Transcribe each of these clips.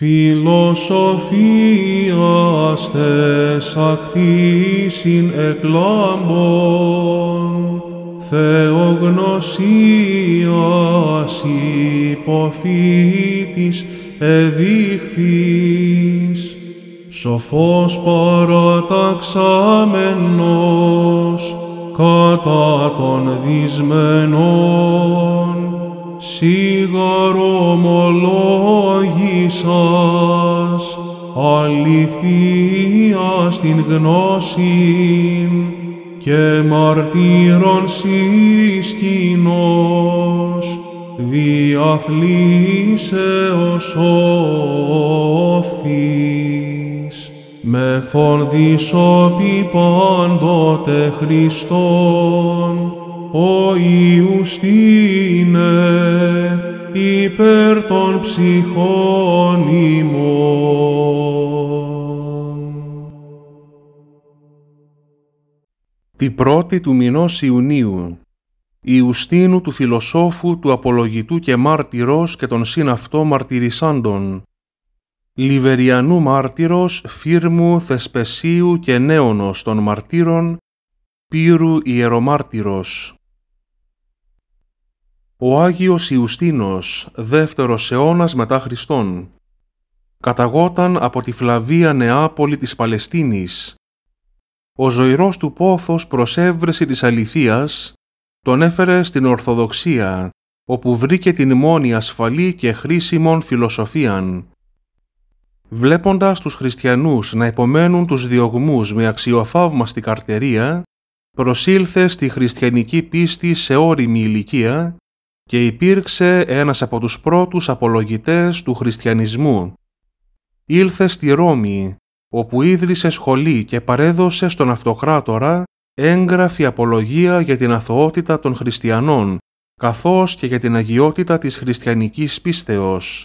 φιλοσοφίας τες ακτήσιν εκλάμπων, θεογνωσίας υποφύτης εδείχθης, σοφός παραταξάμενος κατά των δυσμενών, σίγαρο σας αληθεία στην γνώση και μαρτύρων συσκηνός διαθλήσεως όφθης με φονδυσόπι πάντοτε Χριστόν ο Ιουστίνε υπέρ των ψυχών ημών. Την πρώτη του μηνός Ιουνίου, Ιουστίνου του φιλοσόφου, του απολογητού και μάρτυρος και των συναυτό μαρτυρισάντων, Λιβεριανού μάρτυρος, φύρμου, θεσπεσίου και Νέωνος των μαρτύρων, πύρου ιερομάρτυρος. Ο Άγιος Ιουστίνος, δεύτερος αιώνας μετά Χριστόν, καταγόταν από τη Φλαβία Νεάπολη της Παλαιστίνης. Ο ζωηρός του πόθος έβρεση της αληθείας τον έφερε στην Ορθοδοξία, όπου βρήκε την μόνη ασφαλή και χρήσιμον φιλοσοφίαν. Βλέποντας τους χριστιανούς να υπομένουν τους διωγμούς με αξιοθαύμαστη καρτερία, προσήλθε στη χριστιανική πίστη σε όριμη ηλικία και υπήρξε ένας από τους πρώτους απολογητές του χριστιανισμού. Ήλθε στη Ρώμη, όπου ίδρυσε σχολή και παρέδωσε στον αυτοκράτορα έγγραφη απολογία για την αθωότητα των χριστιανών, καθώς και για την αγιότητα της χριστιανικής πίστεως.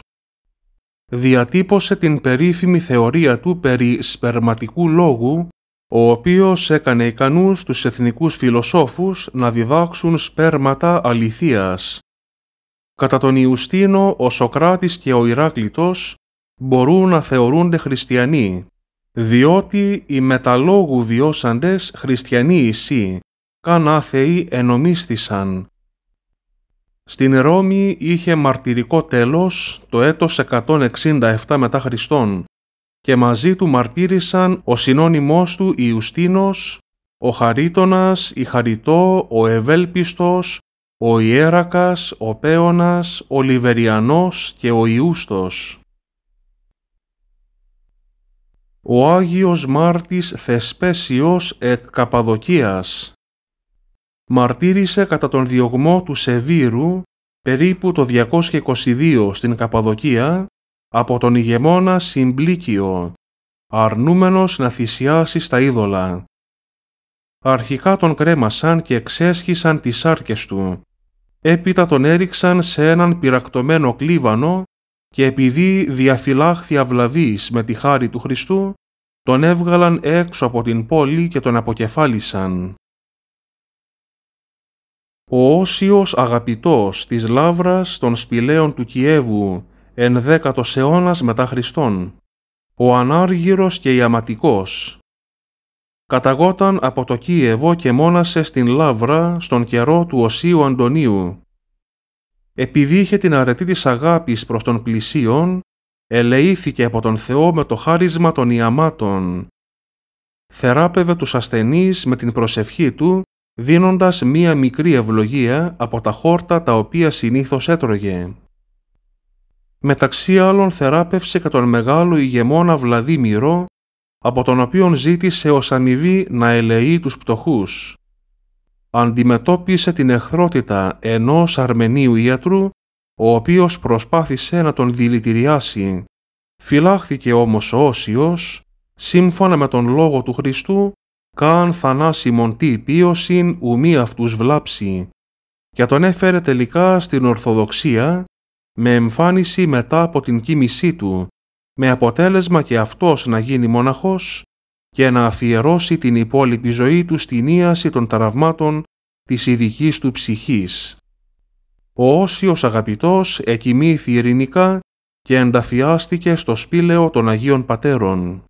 Διατύπωσε την περίφημη θεωρία του περί σπερματικού λόγου, ο οποίος έκανε ικανούς τους εθνικούς φιλοσόφους να διδάξουν σπέρματα αληθείας, Κατά τον Ιουστίνο, ο Σοκράτης και ο Ηράκλητος μπορούν να θεωρούνται χριστιανοί, διότι οι μεταλόγου βιώσαντες χριστιανοί εισί, καν άθεοι ενομίστησαν. Στην Ρώμη είχε μαρτυρικό τέλος το έτος 167 μετά Χριστόν και μαζί του μαρτύρησαν ο συνώνυμός του Ιουστίνος, ο Χαρίτονας, η Χαριτό, ο Ευέλπιστος, ο Ιέρακας, ο Πέωνας, ο Λιβεριανός και ο Ιούστος. Ο Άγιος Μάρτης Θεσπέσιος εκ Καπαδοκίας. Μαρτύρησε κατά τον διωγμό του Σεβίρου περίπου το 222 στην Καπαδοκία από τον ηγεμόνα Συμπλίκιο, αρνούμενος να θυσιάσει στα είδωλα. Αρχικά τον κρέμασαν και εξέσχισαν τις σάρκες του Έπειτα τον έριξαν σε έναν πυρακτωμένο κλίβανο και επειδή διαφυλάχθη αυλαβής με τη χάρη του Χριστού, τον έβγαλαν έξω από την πόλη και τον αποκεφάλισαν. Ο Όσιος Αγαπητός της Λαύρας των Σπηλαίων του Κιέβου, εν δέκατος αιώνας μετά Χριστόν, ο Ανάργυρος και Ιαματικός, καταγόταν από το Κίεβο και μόνασε στην Λαύρα στον καιρό του Οσίου Αντωνίου. Επειδή είχε την αρετή της αγάπης προς τον πλησίον, ελεήθηκε από τον Θεό με το χάρισμα των ιαμάτων. Θεράπευε τους ασθενείς με την προσευχή του, δίνοντας μία μικρή ευλογία από τα χόρτα τα οποία συνήθως έτρωγε. Μεταξύ άλλων θεράπευσε και τον μεγάλο ηγεμόνα Βλαδίμηρο, από τον οποίον ζήτησε ως αμοιβή να ελεεί τους πτωχούς. Αντιμετώπισε την εχθρότητα ενός Αρμενίου ιατρού, ο οποίος προσπάθησε να τον δηλητηριάσει. Φυλάχθηκε όμως ο Όσιος, σύμφωνα με τον λόγο του Χριστού, καν θανάσιμον τι πίωσιν ουμή αυτούς βλάψει, και τον έφερε τελικά στην Ορθοδοξία, με εμφάνιση μετά από την κίνησή του, με αποτέλεσμα και αυτός να γίνει μοναχός και να αφιερώσει την υπόλοιπη ζωή του στην ίαση των τραυμάτων της ειδικής του ψυχής. Ο Όσιος Αγαπητός εκοιμήθη ειρηνικά και ενταφιάστηκε στο σπήλαιο των Αγίων Πατέρων.